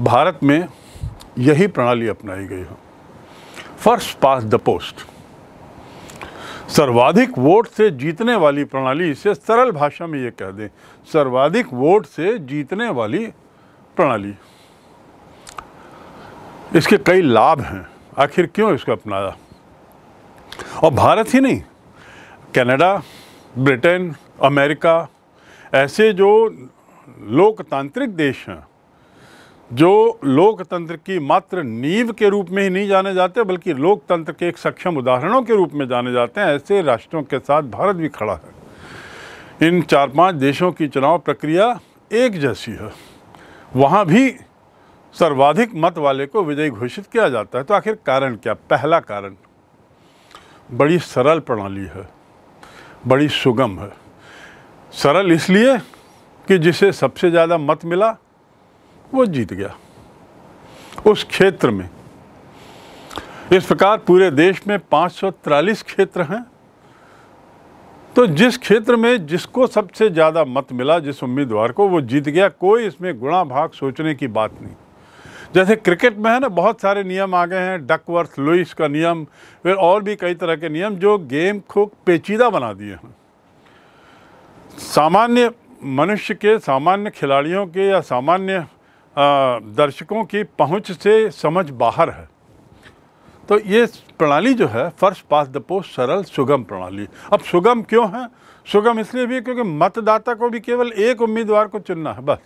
भारत में यही प्रणाली अपनाई गई है फर्स्ट पास द पोस्ट सर्वाधिक वोट से जीतने वाली प्रणाली इसे सरल भाषा में ये कह दें सर्वाधिक वोट से जीतने वाली प्रणाली इसके कई लाभ हैं आखिर क्यों इसको अपनाया और भारत ही नहीं कनाडा ब्रिटेन अमेरिका ऐसे जो लोकतांत्रिक देश हैं जो लोकतंत्र की मात्र नींव के रूप में ही नहीं जाने जाते बल्कि लोकतंत्र के एक सक्षम उदाहरणों के रूप में जाने जाते हैं ऐसे राष्ट्रों के साथ भारत भी खड़ा है इन चार पांच देशों की चुनाव प्रक्रिया एक जैसी है वहाँ भी सर्वाधिक मत वाले को विजयी घोषित किया जाता है तो आखिर कारण क्या पहला कारण बड़ी सरल प्रणाली है बड़ी सुगम है सरल इसलिए कि जिसे सबसे ज़्यादा मत मिला वो जीत गया उस क्षेत्र में इस प्रकार पूरे देश में पाँच क्षेत्र हैं तो जिस क्षेत्र में जिसको सबसे ज़्यादा मत मिला जिस उम्मीदवार को वो जीत गया कोई इसमें गुणा भाग सोचने की बात नहीं जैसे क्रिकेट में है ना बहुत सारे नियम आ गए हैं डकवर्थ लुइस का नियम फिर और भी कई तरह के नियम जो गेम को पेचीदा बना दिए हैं सामान्य मनुष्य के सामान्य खिलाड़ियों के या सामान्य दर्शकों की पहुंच से समझ बाहर है तो ये प्रणाली जो है फर्स्ट पास द पोस्ट सरल सुगम प्रणाली अब सुगम क्यों है सुगम इसलिए भी क्योंकि मतदाता को भी केवल एक उम्मीदवार को चुनना है बस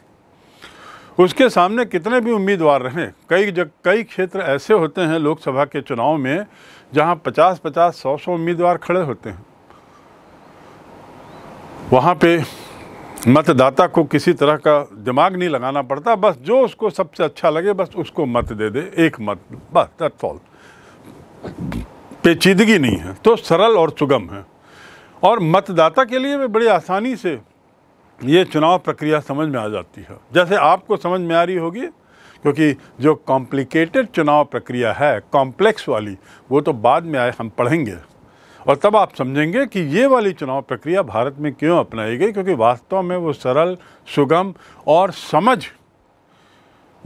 उसके सामने कितने भी उम्मीदवार रहें कई जग कई क्षेत्र ऐसे होते हैं लोकसभा के चुनाव में जहां 50 50 सौ सौ उम्मीदवार खड़े होते हैं वहां पे मतदाता को किसी तरह का दिमाग नहीं लगाना पड़ता बस जो उसको सबसे अच्छा लगे बस उसको मत दे दे एक मत बस दैट्स ऑल पेचीदगी नहीं है तो सरल और सुगम है और मतदाता के लिए भी बड़ी आसानी से ये चुनाव प्रक्रिया समझ में आ जाती है जैसे आपको समझ में आ रही होगी क्योंकि जो कॉम्प्लिकेटेड चुनाव प्रक्रिया है कॉम्प्लेक्स वाली वो तो बाद में आए हम पढ़ेंगे और तब आप समझेंगे कि ये वाली चुनाव प्रक्रिया भारत में क्यों अपनाई गई क्योंकि वास्तव में वो सरल सुगम और समझ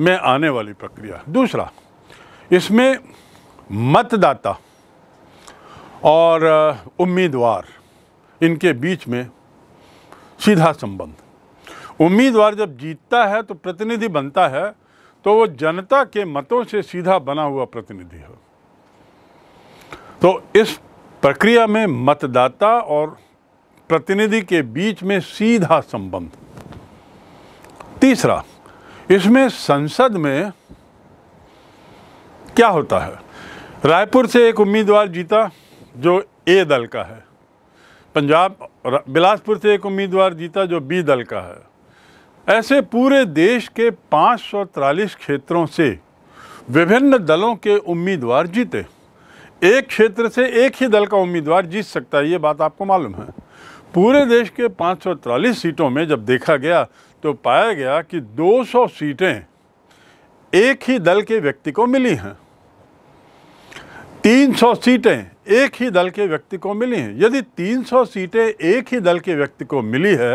में आने वाली प्रक्रिया दूसरा इसमें मतदाता और उम्मीदवार इनके बीच में सीधा संबंध उम्मीदवार जब जीतता है तो प्रतिनिधि बनता है तो वो जनता के मतों से सीधा बना हुआ प्रतिनिधि हो तो इस प्रक्रिया में मतदाता और प्रतिनिधि के बीच में सीधा संबंध तीसरा इसमें संसद में क्या होता है रायपुर से एक उम्मीदवार जीता जो ए दल का है पंजाब बिलासपुर से एक उम्मीदवार जीता जो बी दल का है ऐसे पूरे देश के पाँच क्षेत्रों से विभिन्न दलों के उम्मीदवार जीते एक क्षेत्र से एक ही दल का उम्मीदवार जीत सकता है ये बात आपको मालूम है पूरे देश के पाँच सीटों में जब देखा गया तो पाया गया कि 200 सीटें एक ही दल के व्यक्ति को मिली हैं 300 सीटें एक ही दल के व्यक्ति को मिली हैं यदि 300 सीटें एक ही दल के व्यक्ति को मिली है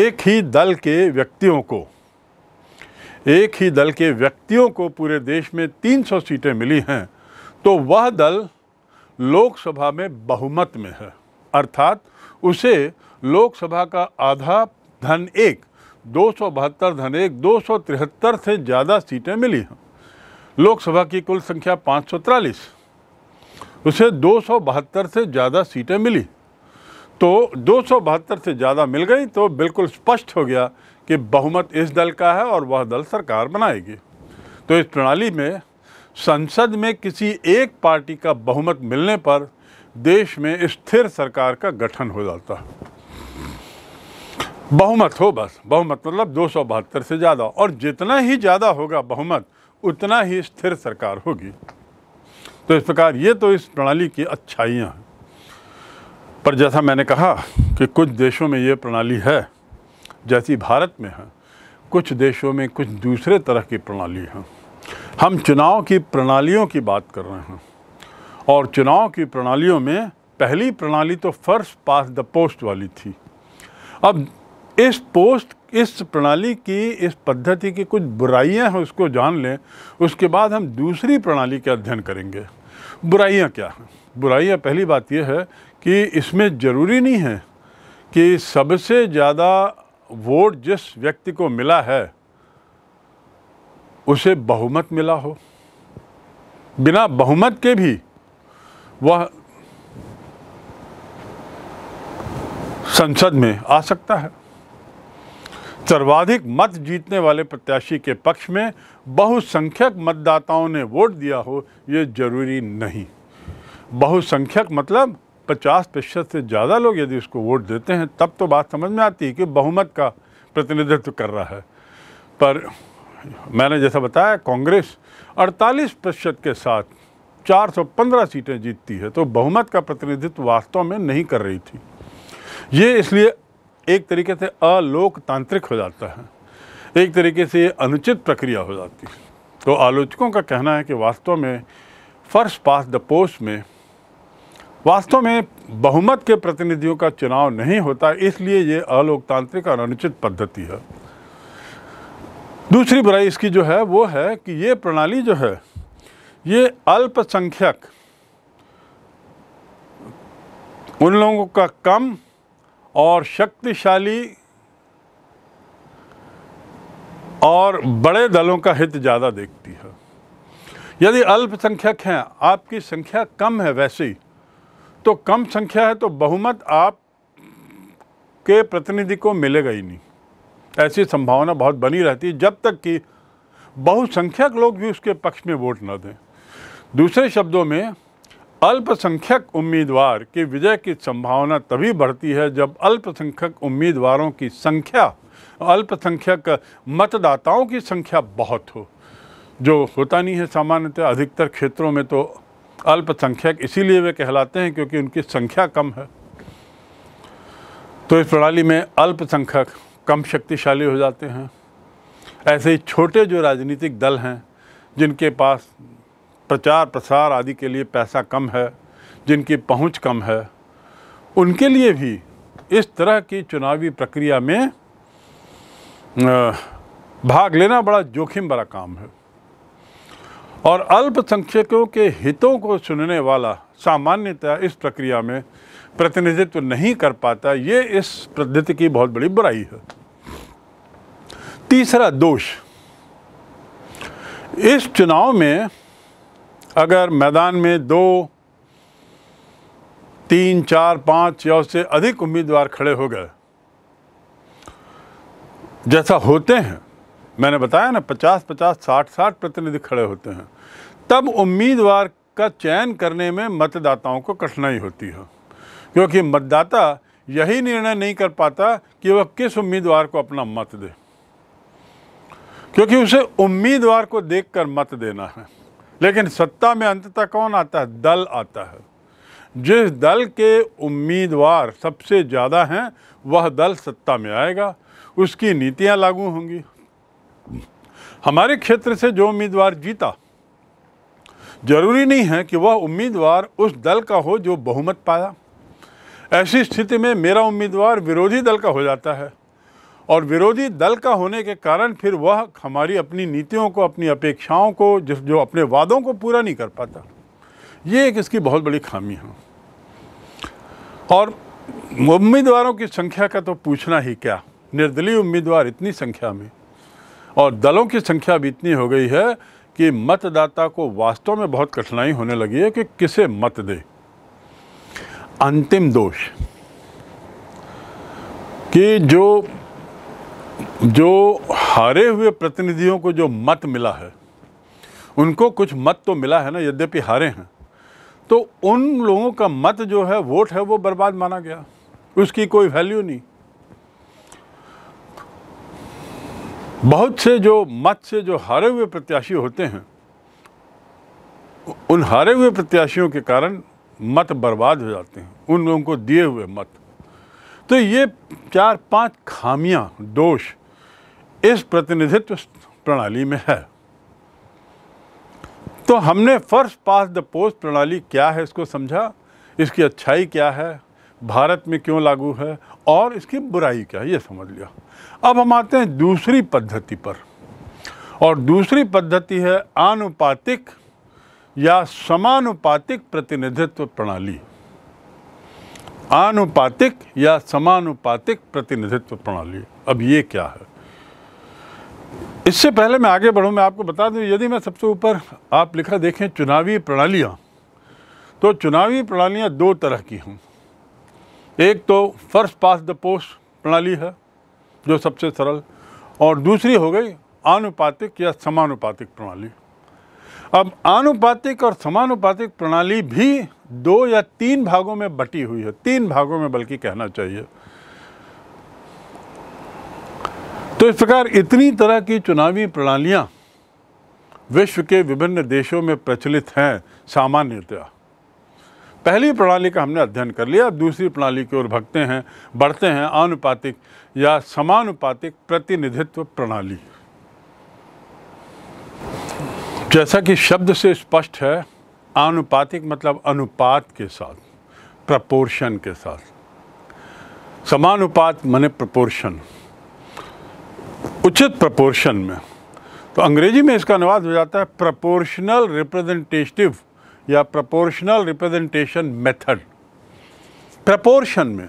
एक ही दल के व्यक्तियों को एक ही दल के व्यक्तियों को पूरे देश में 300 सीटें मिली हैं तो वह दल लोकसभा में बहुमत में है अर्थात उसे लोकसभा का आधा धन एक दो धन एक दो से ज़्यादा सीटें मिली हैं लोकसभा की कुल संख्या पाँच उसे दो से ज़्यादा सीटें मिली तो दो से ज़्यादा मिल गई तो बिल्कुल स्पष्ट हो गया कि बहुमत इस दल का है और वह दल सरकार बनाएगी तो इस प्रणाली में संसद में किसी एक पार्टी का बहुमत मिलने पर देश में स्थिर सरकार का गठन हो जाता है बहुमत हो बस बहुमत मतलब दो सौ बहत्तर से ज़्यादा और जितना ही ज़्यादा होगा बहुमत उतना ही स्थिर सरकार होगी तो इस प्रकार ये तो इस प्रणाली की अच्छाइयाँ हैं पर जैसा मैंने कहा कि कुछ देशों में ये प्रणाली है जैसी भारत में है कुछ देशों में कुछ दूसरे तरह की प्रणाली है हम चुनाव की प्रणालियों की बात कर रहे हैं और चुनाव की प्रणालियों में पहली प्रणाली तो फर्स्ट पास द पोस्ट वाली थी अब इस पोस्ट इस प्रणाली की इस पद्धति की कुछ बुराइयां हैं उसको जान लें उसके बाद हम दूसरी प्रणाली का अध्ययन करेंगे बुराइयां क्या हैं बुराइयां पहली बात यह है कि इसमें ज़रूरी नहीं है कि सबसे ज़्यादा वोट जिस व्यक्ति को मिला है उसे बहुमत मिला हो बिना बहुमत के भी वह संसद में आ सकता है सर्वाधिक मत जीतने वाले प्रत्याशी के पक्ष में बहुसंख्यक मतदाताओं ने वोट दिया हो ये जरूरी नहीं बहुसंख्यक मतलब 50 प्रतिशत से ज़्यादा लोग यदि उसको वोट देते हैं तब तो बात समझ में आती है कि बहुमत का प्रतिनिधित्व कर रहा है पर मैंने जैसा बताया कांग्रेस 48 प्रतिशत के साथ 415 सीटें जीतती है तो बहुमत का प्रतिनिधित्व वास्तव में नहीं कर रही थी ये इसलिए एक तरीके से अलोकतांत्रिक हो जाता है एक तरीके से ये अनुचित प्रक्रिया हो जाती है तो आलोचकों का कहना है कि वास्तव में फर्स्ट पास द पोस्ट में वास्तव में बहुमत के प्रतिनिधियों का चुनाव नहीं होता इसलिए ये अलोकतांत्रिक और अनुचित पद्धति है दूसरी बुराई इसकी जो है वो है कि ये प्रणाली जो है ये अल्पसंख्यक उन लोगों का कम और शक्तिशाली और बड़े दलों का हित ज़्यादा देखती है यदि अल्पसंख्यक हैं आपकी संख्या कम है वैसे ही तो कम संख्या है तो बहुमत आप के प्रतिनिधि को मिलेगा ही नहीं ऐसी संभावना बहुत बनी रहती है जब तक कि बहुसंख्यक लोग भी उसके पक्ष में वोट न दें दूसरे शब्दों में अल्पसंख्यक उम्मीदवार की विजय की संभावना तभी बढ़ती है जब अल्पसंख्यक उम्मीदवारों की संख्या अल्पसंख्यक मतदाताओं की संख्या बहुत हो जो होता नहीं है सामान्यतः अधिकतर क्षेत्रों में तो अल्पसंख्यक इसीलिए वे कहलाते हैं क्योंकि उनकी संख्या कम है तो इस प्रणाली में अल्पसंख्यक कम शक्तिशाली हो जाते हैं ऐसे ही छोटे जो राजनीतिक दल हैं जिनके पास प्रचार प्रसार आदि के लिए पैसा कम है जिनकी पहुंच कम है उनके लिए भी इस तरह की चुनावी प्रक्रिया में भाग लेना बड़ा जोखिम भरा काम है और अल्पसंख्यकों के हितों को सुनने वाला सामान्यतः इस प्रक्रिया में प्रतिनिधित्व नहीं कर पाता ये इस पद्धति की बहुत बड़ी बुराई है तीसरा दोष इस चुनाव में अगर मैदान में दो तीन चार पाँच या उससे अधिक उम्मीदवार खड़े हो गए जैसा होते हैं मैंने बताया ना पचास पचास साठ साठ प्रतिनिधि खड़े होते हैं तब उम्मीदवार का चयन करने में मतदाताओं को कठिनाई होती है क्योंकि मतदाता यही निर्णय नहीं कर पाता कि वह किस उम्मीदवार को अपना मत दे क्योंकि उसे उम्मीदवार को देखकर मत देना है लेकिन सत्ता में अंततः कौन आता है दल आता है जिस दल के उम्मीदवार सबसे ज़्यादा हैं वह दल सत्ता में आएगा उसकी नीतियाँ लागू होंगी हमारे क्षेत्र से जो उम्मीदवार जीता जरूरी नहीं है कि वह उम्मीदवार उस दल का हो जो बहुमत पाया ऐसी स्थिति में मेरा उम्मीदवार विरोधी दल का हो जाता है और विरोधी दल का होने के कारण फिर वह हमारी अपनी नीतियों को अपनी अपेक्षाओं को जिस जो अपने वादों को पूरा नहीं कर पाता ये एक इसकी बहुत बड़ी खामी है और उम्मीदवारों की संख्या का तो पूछना ही क्या निर्दलीय उम्मीदवार इतनी संख्या में और दलों की संख्या भी इतनी हो गई है कि मतदाता को वास्तव में बहुत कठिनाई होने लगी है कि किसे मत दे अंतिम दोष कि जो जो हारे हुए प्रतिनिधियों को जो मत मिला है उनको कुछ मत तो मिला है ना यद्यपि हारे हैं तो उन लोगों का मत जो है वोट है वो बर्बाद माना गया उसकी कोई वैल्यू नहीं बहुत से जो मत से जो हारे हुए प्रत्याशी होते हैं उन हारे हुए प्रत्याशियों के कारण मत बर्बाद हो जाते हैं उन लोगों को दिए हुए मत तो ये चार पांच खामियां दोष इस प्रतिनिधित्व प्रणाली में है तो हमने फर्स्ट पास द पोस्ट प्रणाली क्या है इसको समझा इसकी अच्छाई क्या है भारत में क्यों लागू है और इसकी बुराई क्या है ये समझ लिया अब हम आते हैं दूसरी पद्धति पर और दूसरी पद्धति है आनुपातिक या समानुपातिक प्रतिनिधित्व प्रणाली आनुपातिक या समानुपातिक प्रतिनिधित्व प्रणाली अब ये क्या है इससे पहले मैं आगे बढ़ूं मैं आपको बता दूं यदि मैं सबसे ऊपर आप लिखा देखें चुनावी प्रणालियां तो चुनावी प्रणालियां दो तरह की हूँ एक तो फर्स्ट पास द पोस्ट प्रणाली है जो सबसे सरल और दूसरी हो गई आनुपातिक या समानुपातिक प्रणाली अब आनुपातिक और समानुपातिक प्रणाली भी दो या तीन भागों में बटी हुई है तीन भागों में बल्कि कहना चाहिए तो इस प्रकार इतनी तरह की चुनावी प्रणालियां विश्व के विभिन्न देशों में प्रचलित हैं सामान्यतया पहली प्रणाली का हमने अध्ययन कर लिया दूसरी प्रणाली की ओर भगते हैं बढ़ते हैं आनुपातिक या समानुपातिक प्रतिनिधित्व प्रणाली जैसा कि शब्द से स्पष्ट है आनुपातिक मतलब अनुपात के साथ प्रपोर्शन के साथ समानुपात माने प्रपोर्शन उचित प्रपोर्शन में तो अंग्रेजी में इसका अनुवाद हो जाता है प्रपोर्शनल रिप्रेजेंटेटिव या प्रपोर्शनल रिप्रेजेंटेशन मेथड प्रपोर्शन में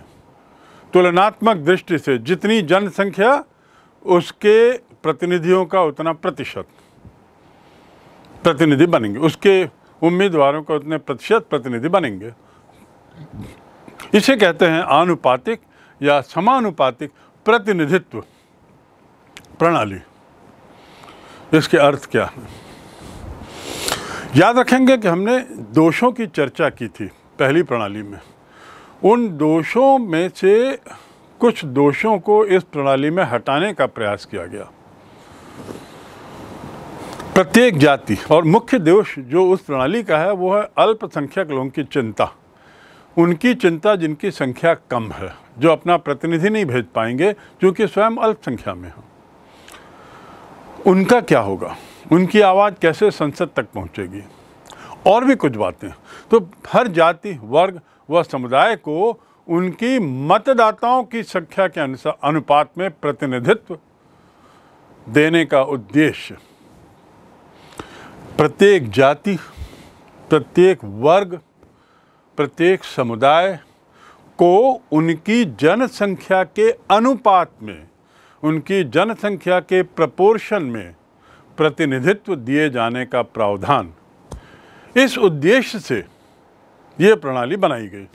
तुलनात्मक दृष्टि से जितनी जनसंख्या उसके प्रतिनिधियों का उतना प्रतिशत प्रतिनिधि बनेंगे उसके उम्मीदवारों का उतने प्रतिशत प्रतिनिधि बनेंगे इसे कहते हैं आनुपातिक या समानुपातिक प्रतिनिधित्व प्रणाली इसके अर्थ क्या है याद रखेंगे कि हमने दोषों की चर्चा की थी पहली प्रणाली में उन दोषों में से कुछ दोषों को इस प्रणाली में हटाने का प्रयास किया गया प्रत्येक जाति और मुख्य दोष जो उस प्रणाली का है वो है अल्पसंख्यक लोगों की चिंता उनकी चिंता जिनकी संख्या कम है जो अपना प्रतिनिधि नहीं भेज पाएंगे जो कि स्वयं अल्पसंख्या में हो उनका क्या होगा उनकी आवाज़ कैसे संसद तक पहुंचेगी और भी कुछ बातें तो हर जाति वर्ग व समुदाय को उनकी मतदाताओं की संख्या के अनुसार अनुपात में प्रतिनिधित्व देने का उद्देश्य प्रत्येक जाति प्रत्येक वर्ग प्रत्येक समुदाय को उनकी जनसंख्या के अनुपात में उनकी जनसंख्या के प्रपोर्शन में प्रतिनिधित्व दिए जाने का प्रावधान इस उद्देश्य से ये प्रणाली बनाई गई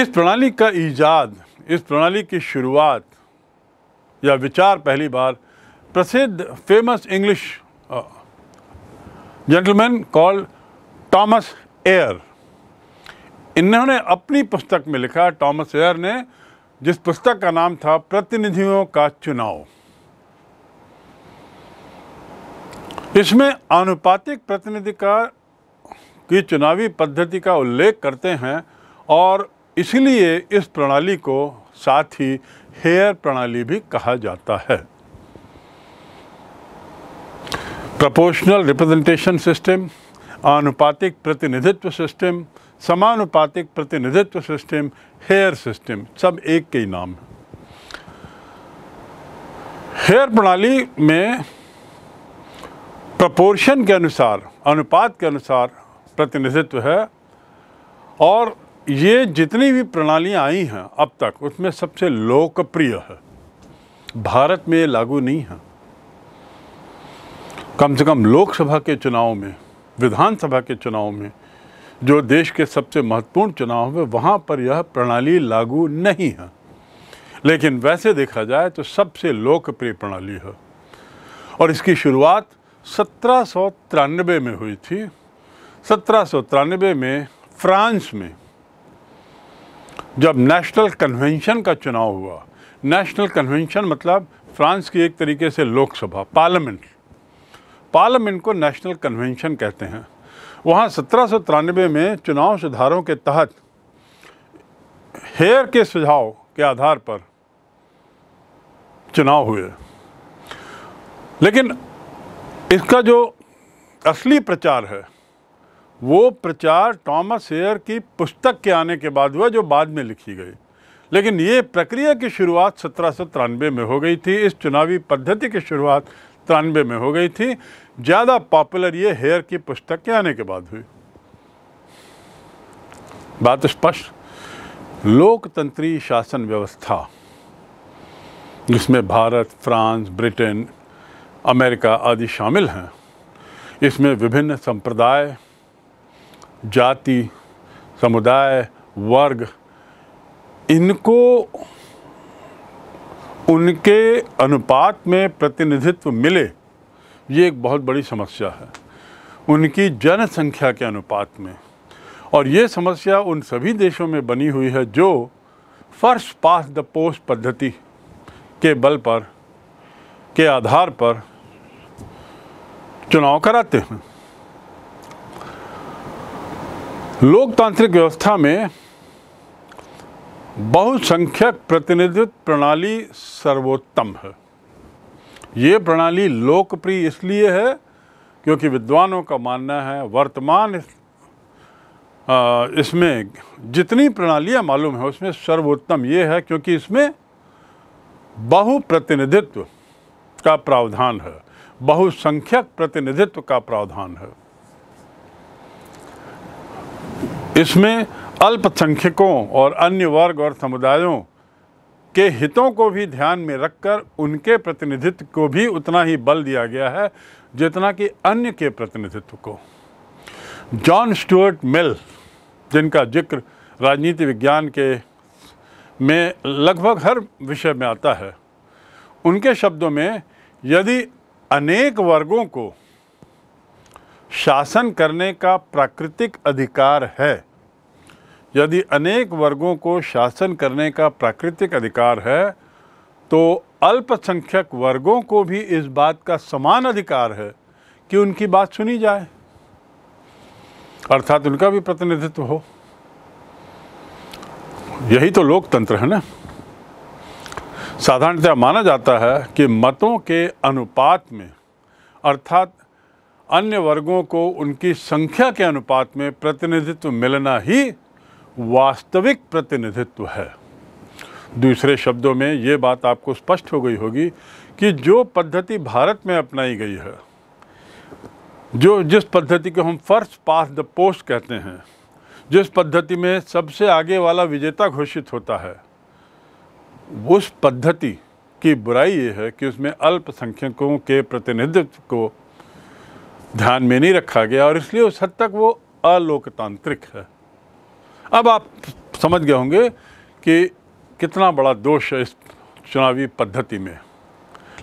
इस प्रणाली का ईजाद इस प्रणाली की शुरुआत या विचार पहली बार प्रसिद्ध famous English gentleman called Thomas Hare इन्होंने अपनी पुस्तक में लिखा टॉमस एयर ने जिस पुस्तक का नाम था प्रतिनिधियों का चुनाव इसमें आनुपातिक प्रतिनिधि का की चुनावी पद्धति का उल्लेख करते हैं और इसलिए इस प्रणाली को साथ ही हेयर प्रणाली भी कहा जाता है proportional रिप्रेजेंटेशन सिस्टम आनुपातिक प्रतिनिधित्व सिस्टम समानुपातिक प्रतिनिधित्व सिस्टम हेयर सिस्टम सब एक के ही नाम है हेयर प्रणाली में प्रपोर्शन के अनुसार अनुपात के अनुसार प्रतिनिधित्व है और ये जितनी भी प्रणालियाँ आई हैं अब तक उसमें सबसे लोकप्रिय है भारत में ये लागू नहीं है कम से कम लोकसभा के चुनाव में विधानसभा के चुनाव में जो देश के सबसे महत्वपूर्ण चुनाव है वहाँ पर यह प्रणाली लागू नहीं है लेकिन वैसे देखा जाए तो सबसे लोकप्रिय प्रणाली है और इसकी शुरुआत सत्रह में हुई थी सत्रह में फ्रांस में जब नेशनल कन्वेंशन का चुनाव हुआ नेशनल कन्वेंशन मतलब फ्रांस की एक तरीके से लोकसभा पार्लियामेंट पार्लियामेंट को नेशनल कन्वेंशन कहते हैं वहाँ सत्रह में चुनाव सुधारों के तहत हेयर के सुझाव के आधार पर चुनाव हुए लेकिन इसका जो असली प्रचार है वो प्रचार टॉमस हेयर की पुस्तक के आने के बाद हुआ जो बाद में लिखी गई लेकिन ये प्रक्रिया की शुरुआत सत्रह में हो गई थी इस चुनावी पद्धति की शुरुआत तिरानवे में हो गई थी ज़्यादा पॉपुलर ये हेयर की पुस्तक के आने के बाद हुई बात स्पष्ट लोकतंत्री शासन व्यवस्था जिसमें भारत फ्रांस ब्रिटेन अमेरिका आदि शामिल हैं इसमें विभिन्न संप्रदाय जाति समुदाय वर्ग इनको उनके अनुपात में प्रतिनिधित्व मिले ये एक बहुत बड़ी समस्या है उनकी जनसंख्या के अनुपात में और ये समस्या उन सभी देशों में बनी हुई है जो फर्स्ट पास द पोस्ट पद्धति के बल पर के आधार पर चुनाव कराते हैं लोकतांत्रिक व्यवस्था में बहुसंख्यक प्रतिनिधित्व प्रणाली सर्वोत्तम है ये प्रणाली लोकप्रिय इसलिए है क्योंकि विद्वानों का मानना है वर्तमान इस, इसमें जितनी प्रणालियां मालूम है उसमें सर्वोत्तम ये है क्योंकि इसमें बहुप्रतिनिधित्व का प्रावधान है बहुसंख्यक प्रतिनिधित्व का प्रावधान है इसमें अल्पसंख्यकों और अन्य वर्ग और समुदायों के हितों को भी ध्यान में रखकर उनके प्रतिनिधित्व को भी उतना ही बल दिया गया है जितना कि अन्य के प्रतिनिधित्व को जॉन स्टुअर्ट मिल जिनका जिक्र राजनीति विज्ञान के में लगभग हर विषय में आता है उनके शब्दों में यदि अनेक वर्गों को शासन करने का प्राकृतिक अधिकार है यदि अनेक वर्गों को शासन करने का प्राकृतिक अधिकार है तो अल्पसंख्यक वर्गों को भी इस बात का समान अधिकार है कि उनकी बात सुनी जाए अर्थात उनका भी प्रतिनिधित्व हो यही तो लोकतंत्र है ना साधारणतः माना जाता है कि मतों के अनुपात में अर्थात अन्य वर्गों को उनकी संख्या के अनुपात में प्रतिनिधित्व मिलना ही वास्तविक प्रतिनिधित्व है दूसरे शब्दों में ये बात आपको स्पष्ट हो गई होगी कि जो पद्धति भारत में अपनाई गई है जो जिस पद्धति को हम फर्स्ट पास द पोस्ट कहते हैं जिस पद्धति में सबसे आगे वाला विजेता घोषित होता है उस पद्धति की बुराई ये है कि उसमें अल्पसंख्यकों के प्रतिनिधित्व को ध्यान में नहीं रखा गया और इसलिए उस हद तक वो अलोकतांत्रिक है अब आप समझ गए होंगे कि कितना बड़ा दोष है इस चुनावी पद्धति में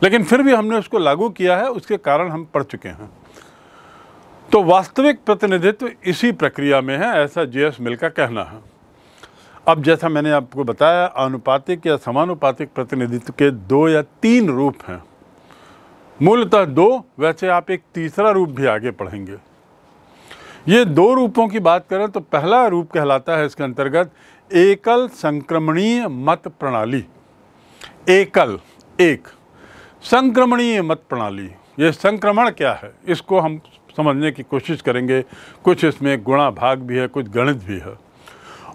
लेकिन फिर भी हमने उसको लागू किया है उसके कारण हम पढ़ चुके हैं तो वास्तविक प्रतिनिधित्व इसी प्रक्रिया में है ऐसा जे एस मिल का कहना है अब जैसा मैंने आपको बताया अनुपातिक या समानुपातिक प्रतिनिधित्व के दो या तीन रूप हैं मूलतः दो वैसे आप एक तीसरा रूप भी आगे पढ़ेंगे ये दो रूपों की बात करें तो पहला रूप कहलाता है इसके अंतर्गत एकल संक्रमणीय मत प्रणाली एकल एक संक्रमणीय मत प्रणाली ये संक्रमण क्या है इसको हम समझने की कोशिश करेंगे कुछ इसमें गुणा भाग भी है कुछ गणित भी है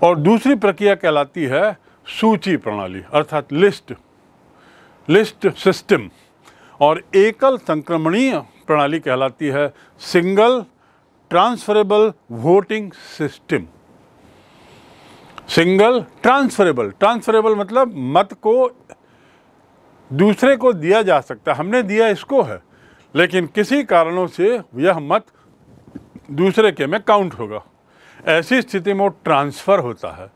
और दूसरी प्रक्रिया कहलाती है सूची प्रणाली अर्थात लिस्ट लिस्ट सिस्टम और एकल संक्रमणीय प्रणाली कहलाती है single transferable voting system single transferable transferable मतलब मत को दूसरे को दिया जा सकता हमने दिया इसको है लेकिन किसी कारणों से यह मत दूसरे के में काउंट होगा ऐसी स्थिति में वो ट्रांसफ़र होता है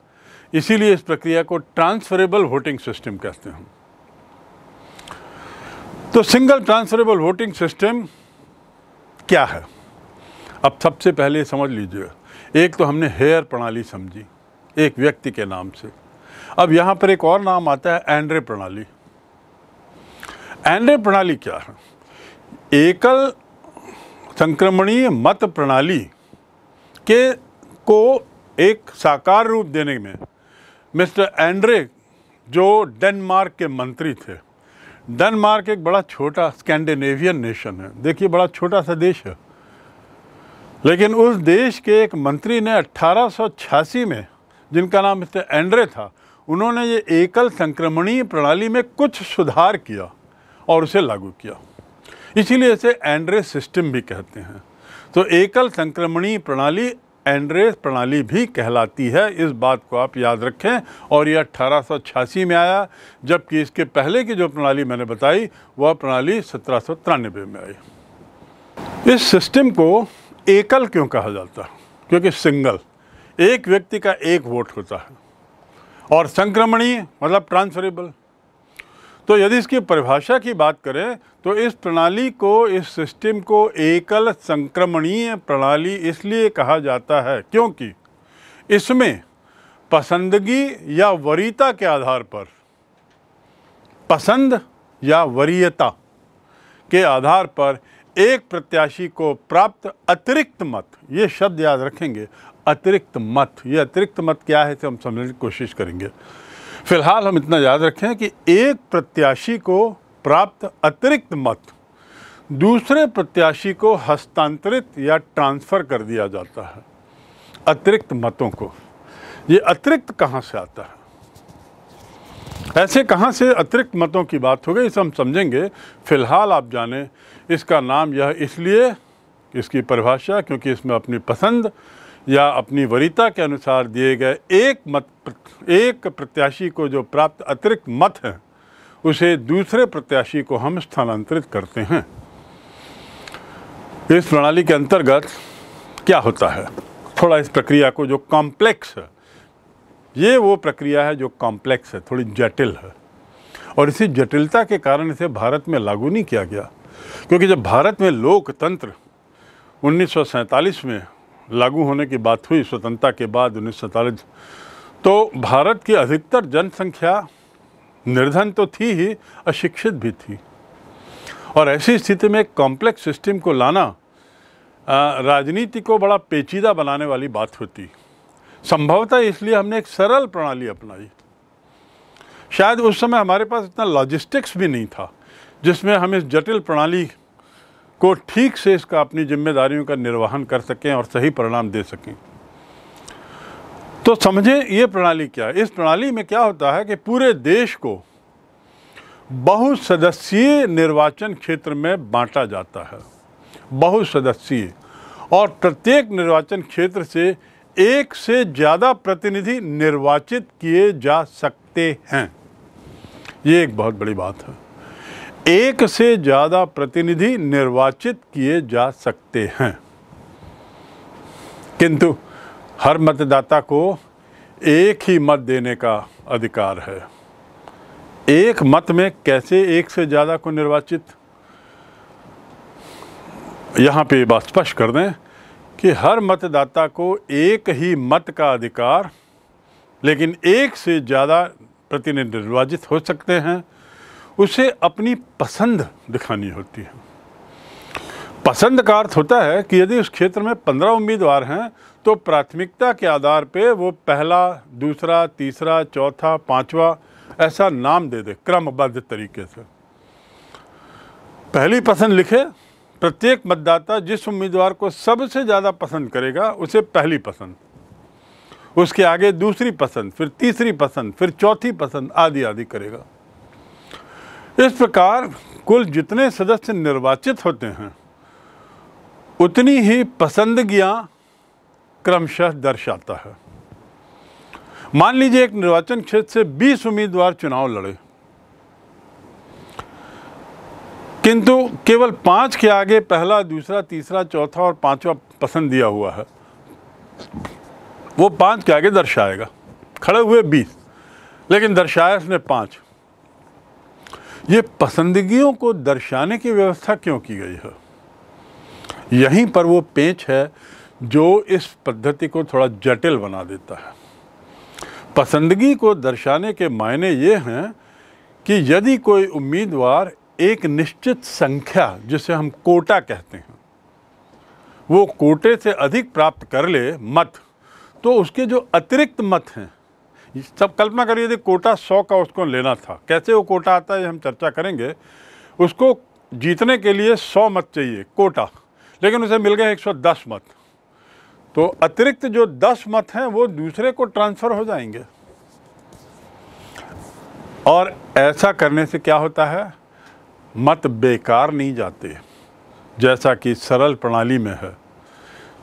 इसीलिए इस प्रक्रिया को ट्रांसफरेबल वोटिंग सिस्टम कहते हैं तो सिंगल ट्रांसफरेबल वोटिंग सिस्टम क्या है अब सबसे पहले समझ लीजिए एक तो हमने हेयर प्रणाली समझी एक व्यक्ति के नाम से अब यहाँ पर एक और नाम आता है एंड्रे प्रणाली एंड्रे प्रणाली क्या है एकल संक्रमणीय मत प्रणाली के को एक साकार रूप देने में मिस्टर एंड्रे जो डेनमार्क के मंत्री थे डेनमार्क एक बड़ा छोटा स्कैंडिनेवियन नेशन है देखिए बड़ा छोटा सा देश है लेकिन उस देश के एक मंत्री ने 1886 में जिनका नाम मिस्टर एंड्रे था उन्होंने ये एकल संक्रमणीय प्रणाली में कुछ सुधार किया और उसे लागू किया इसीलिए इसे एंड्रे सिस्टम भी कहते हैं तो एकल संक्रमणीय प्रणाली एंड्रे प्रणाली भी कहलाती है इस बात को आप याद रखें और यह अट्ठारह में आया जबकि इसके पहले की जो प्रणाली मैंने बताई वह प्रणाली सत्रह में आई इस सिस्टम को एकल क्यों कहा जाता है क्योंकि सिंगल एक व्यक्ति का एक वोट होता है और संक्रमणीय मतलब ट्रांसफरेबल तो यदि इसकी परिभाषा की बात करें तो इस प्रणाली को इस सिस्टम को एकल संक्रमणीय प्रणाली इसलिए कहा जाता है क्योंकि इसमें पसंदगी या वरीयता के आधार पर पसंद या वरीयता के आधार पर एक प्रत्याशी को प्राप्त अतिरिक्त मत ये शब्द याद रखेंगे अतिरिक्त मत ये अतिरिक्त मत क्या है इसे हम समझने की कोशिश करेंगे फिलहाल हम इतना याद रखें कि एक प्रत्याशी को प्राप्त अतिरिक्त मत दूसरे प्रत्याशी को हस्तांतरित या ट्रांसफ़र कर दिया जाता है अतिरिक्त मतों को ये अतिरिक्त कहाँ से आता है ऐसे कहाँ से अतिरिक्त मतों की बात हो गई इसे हम समझेंगे फिलहाल आप जानें इसका नाम यह इसलिए इसकी परिभाषा क्योंकि इसमें अपनी पसंद या अपनी वरीता के अनुसार दिए गए एक मत एक प्रत्याशी को जो प्राप्त अतिरिक्त मत हैं उसे दूसरे प्रत्याशी को हम स्थानांतरित करते हैं इस प्रणाली के अंतर्गत क्या होता है थोड़ा इस प्रक्रिया को जो कॉम्प्लेक्स है ये वो प्रक्रिया है जो कॉम्प्लेक्स है थोड़ी जटिल है और इसी जटिलता के कारण इसे भारत में लागू नहीं किया गया क्योंकि जब भारत में लोकतंत्र उन्नीस में लागू होने की बात हुई स्वतंत्रता के बाद उन्नीस तो भारत की अधिकतर जनसंख्या निर्धन तो थी ही अशिक्षित भी थी और ऐसी स्थिति में एक कॉम्प्लेक्स सिस्टम को लाना राजनीति को बड़ा पेचीदा बनाने वाली बात होती संभवतः इसलिए हमने एक सरल प्रणाली अपनाई शायद उस समय हमारे पास इतना लॉजिस्टिक्स भी नहीं था जिसमें हम इस जटिल प्रणाली को ठीक से इसका अपनी जिम्मेदारियों का निर्वहन कर सकें और सही परिणाम दे सकें तो समझें ये प्रणाली क्या है इस प्रणाली में क्या होता है कि पूरे देश को बहुसदस्यीय निर्वाचन क्षेत्र में बांटा जाता है बहुसदस्यीय और प्रत्येक निर्वाचन क्षेत्र से एक से ज़्यादा प्रतिनिधि निर्वाचित किए जा सकते हैं ये एक बहुत बड़ी बात है एक से ज़्यादा प्रतिनिधि निर्वाचित किए जा सकते हैं किंतु हर मतदाता को एक ही मत देने का अधिकार है एक मत में कैसे एक से ज़्यादा को निर्वाचित यहाँ पे बात स्पष्ट कर दें कि हर मतदाता को एक ही मत का अधिकार लेकिन एक से ज़्यादा प्रतिनिधि निर्वाचित हो सकते हैं उसे अपनी पसंद दिखानी होती है पसंद का अर्थ होता है कि यदि उस क्षेत्र में पंद्रह उम्मीदवार हैं तो प्राथमिकता के आधार पे वो पहला दूसरा तीसरा चौथा पांचवा ऐसा नाम दे दे क्रमबद्ध तरीके से पहली पसंद लिखे प्रत्येक मतदाता जिस उम्मीदवार को सबसे ज़्यादा पसंद करेगा उसे पहली पसंद उसके आगे दूसरी पसंद फिर तीसरी पसंद फिर चौथी पसंद आदि आदि करेगा इस प्रकार कुल जितने सदस्य निर्वाचित होते हैं उतनी ही पसंदगियां क्रमशः दर्शाता है मान लीजिए एक निर्वाचन क्षेत्र से 20 उम्मीदवार चुनाव लड़े किंतु केवल पांच के आगे पहला दूसरा तीसरा चौथा और पांचवा पसंद दिया हुआ है वो पांच के आगे दर्शाएगा खड़े हुए बीस लेकिन दर्शाया उसने पांच ये पसंदगियों को दर्शाने की व्यवस्था क्यों की गई है यहीं पर वो पेंच है जो इस पद्धति को थोड़ा जटिल बना देता है पसंदगी को दर्शाने के मायने ये हैं कि यदि कोई उम्मीदवार एक निश्चित संख्या जिसे हम कोटा कहते हैं वो कोटे से अधिक प्राप्त कर ले मत तो उसके जो अतिरिक्त मत हैं सब कल्पना करिए यदि कोटा सौ का उसको लेना था कैसे वो कोटा आता है ये हम चर्चा करेंगे उसको जीतने के लिए सौ मत चाहिए कोटा लेकिन उसे मिल गए एक सौ दस मत तो अतिरिक्त जो दस मत हैं वो दूसरे को ट्रांसफ़र हो जाएंगे और ऐसा करने से क्या होता है मत बेकार नहीं जाते जैसा कि सरल प्रणाली में है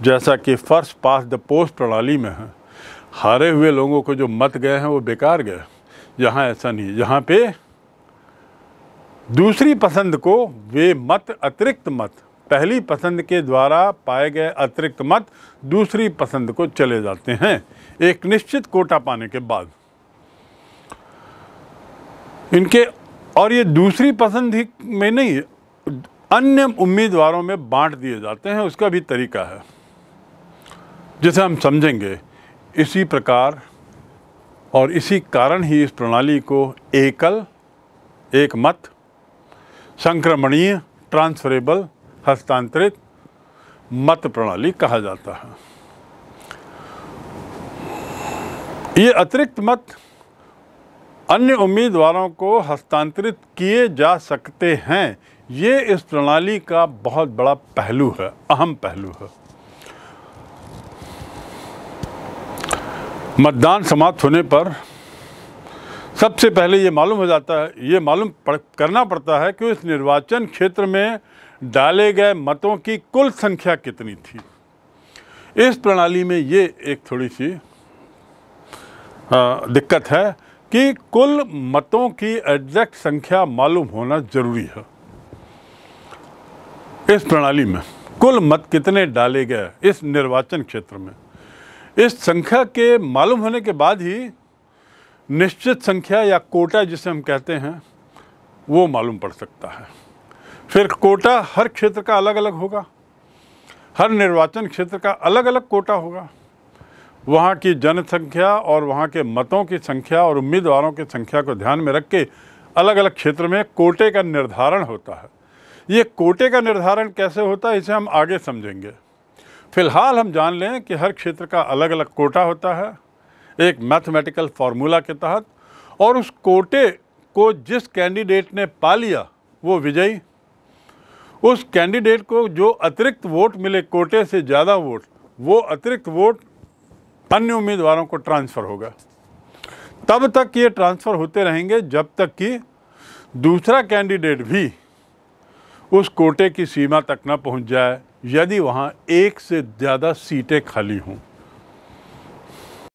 जैसा कि फर्स्ट पास द पोस्ट प्रणाली में है हारे हुए लोगों को जो मत गए हैं वो बेकार गए यहाँ ऐसा नहीं यहाँ पे दूसरी पसंद को वे मत अतिरिक्त मत पहली पसंद के द्वारा पाए गए अतिरिक्त मत दूसरी पसंद को चले जाते हैं एक निश्चित कोटा पाने के बाद इनके और ये दूसरी पसंद ही में नहीं अन्य उम्मीदवारों में बांट दिए जाते हैं उसका भी तरीका है जिसे हम समझेंगे इसी प्रकार और इसी कारण ही इस प्रणाली को एकल एक मत संक्रमणीय ट्रांसफरेबल हस्तांतरित मत प्रणाली कहा जाता है ये अतिरिक्त मत अन्य उम्मीदवारों को हस्तांतरित किए जा सकते हैं ये इस प्रणाली का बहुत बड़ा पहलू है अहम पहलू है मतदान समाप्त होने पर सबसे पहले ये मालूम हो जाता है ये मालूम पड़, करना पड़ता है कि उस निर्वाचन क्षेत्र में डाले गए मतों की कुल संख्या कितनी थी इस प्रणाली में ये एक थोड़ी सी आ, दिक्कत है कि कुल मतों की एग्जैक्ट संख्या मालूम होना जरूरी है इस प्रणाली में कुल मत कितने डाले गए इस निर्वाचन क्षेत्र में इस संख्या के मालूम होने के बाद ही निश्चित संख्या या कोटा जिसे हम कहते हैं वो मालूम पड़ सकता है फिर कोटा हर क्षेत्र का अलग अलग होगा हर निर्वाचन क्षेत्र का अलग अलग कोटा होगा वहाँ की जनसंख्या और वहाँ के मतों की संख्या और उम्मीदवारों की संख्या को ध्यान में रख के अलग अलग क्षेत्र में कोटे का निर्धारण होता है ये कोटे का निर्धारण कैसे होता है इसे हम आगे समझेंगे फिलहाल हम जान लें कि हर क्षेत्र का अलग अलग कोटा होता है एक मैथमेटिकल फार्मूला के तहत और उस कोटे को जिस कैंडिडेट ने पा लिया वो विजयी उस कैंडिडेट को जो अतिरिक्त वोट मिले कोटे से ज़्यादा वोट वो अतिरिक्त वोट अन्य उम्मीदवारों को ट्रांसफ़र होगा तब तक ये ट्रांसफ़र होते रहेंगे जब तक कि दूसरा कैंडिडेट भी उस कोटे की सीमा तक ना पहुंच जाए यदि वहाँ एक से ज़्यादा सीटें खाली हों